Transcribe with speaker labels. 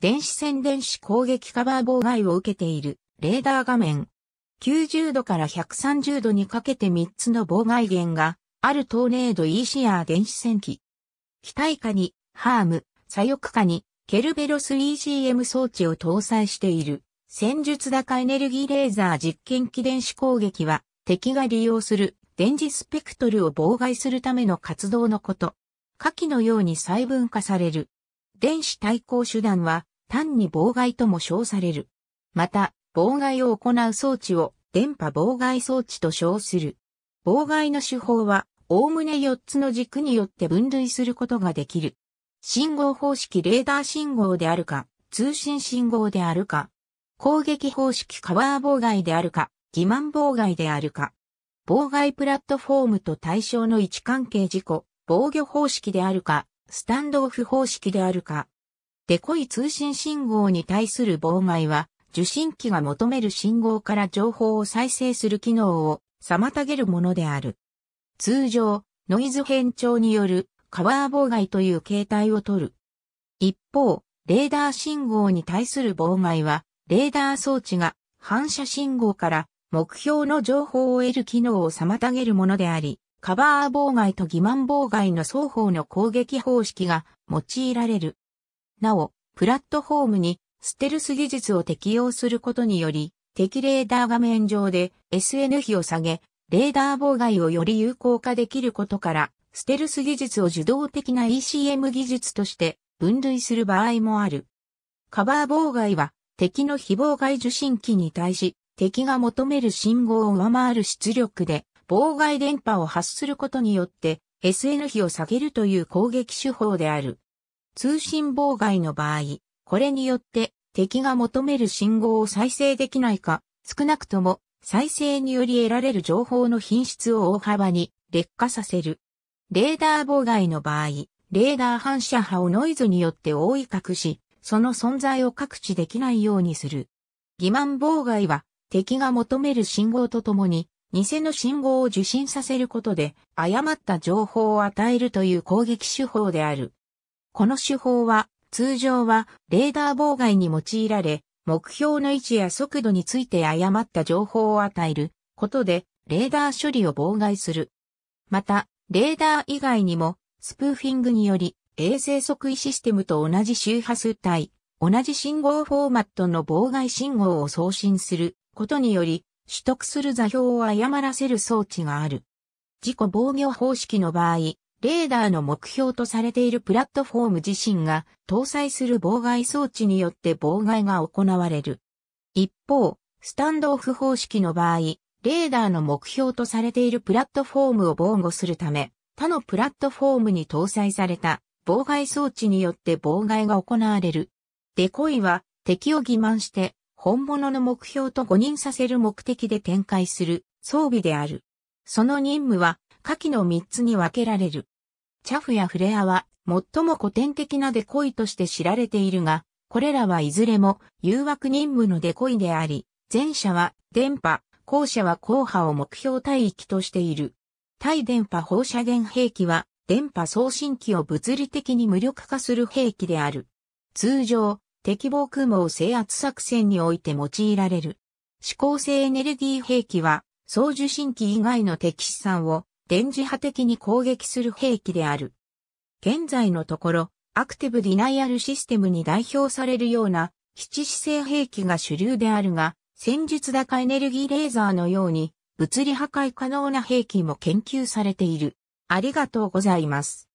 Speaker 1: 電子線電子攻撃カバー妨害を受けているレーダー画面。90度から130度にかけて3つの妨害源があるトーネードイーシアー電子戦機。機体化に、ハーム、左翼化に、ケルベロス EGM 装置を搭載している、戦術高エネルギーレーザー実験機電子攻撃は、敵が利用する電磁スペクトルを妨害するための活動のこと。下記のように細分化される電子対抗手段は単に妨害とも称される。また、妨害を行う装置を電波妨害装置と称する。妨害の手法は、おおむね4つの軸によって分類することができる。信号方式レーダー信号であるか、通信信号であるか、攻撃方式カバー妨害であるか、欺瞞妨害であるか、妨害プラットフォームと対象の位置関係事故、防御方式であるか、スタンドオフ方式であるか。デコイ通信信号に対する妨害は、受信機が求める信号から情報を再生する機能を妨げるものである。通常、ノイズ変調によるカワー妨害という形態をとる。一方、レーダー信号に対する妨害は、レーダー装置が反射信号から目標の情報を得る機能を妨げるものであり、カバー妨害と欺瞞妨害の双方の攻撃方式が用いられる。なお、プラットフォームにステルス技術を適用することにより、敵レーダー画面上で SN 比を下げ、レーダー妨害をより有効化できることから、ステルス技術を受動的な ECM 技術として分類する場合もある。カバー妨害は敵の非妨害受信機に対し敵が求める信号を上回る出力で妨害電波を発することによって SN 比を下げるという攻撃手法である。通信妨害の場合、これによって敵が求める信号を再生できないか、少なくとも再生により得られる情報の品質を大幅に劣化させる。レーダー妨害の場合、レーダー反射波をノイズによって覆い隠し、その存在を覚知できないようにする。欺瞞妨害は敵が求める信号とともに偽の信号を受信させることで誤った情報を与えるという攻撃手法である。この手法は通常はレーダー妨害に用いられ、目標の位置や速度について誤った情報を与えることでレーダー処理を妨害する。また、レーダー以外にもスプーフィングにより衛星測位システムと同じ周波数帯、同じ信号フォーマットの妨害信号を送信することにより取得する座標を誤らせる装置がある。自己防御方式の場合、レーダーの目標とされているプラットフォーム自身が搭載する妨害装置によって妨害が行われる。一方、スタンドオフ方式の場合、レーダーの目標とされているプラットフォームを防護するため、他のプラットフォームに搭載された妨害装置によって妨害が行われる。デコイは敵を欺瞞して本物の目標と誤認させる目的で展開する装備である。その任務は下記の3つに分けられる。チャフやフレアは最も古典的なデコイとして知られているが、これらはいずれも誘惑任務のデコイであり、前者は電波、後者は後波を目標帯域としている。対電波放射源兵器は電波送信機を物理的に無力化する兵器である。通常、敵防空網制圧作戦において用いられる。指向性エネルギー兵器は、送受信機以外の敵資産を電磁波的に攻撃する兵器である。現在のところ、アクティブディナイアルシステムに代表されるような基地姿勢兵器が主流であるが、戦術高エネルギーレーザーのように物理破壊可能な兵器も研究されている。ありがとうございます。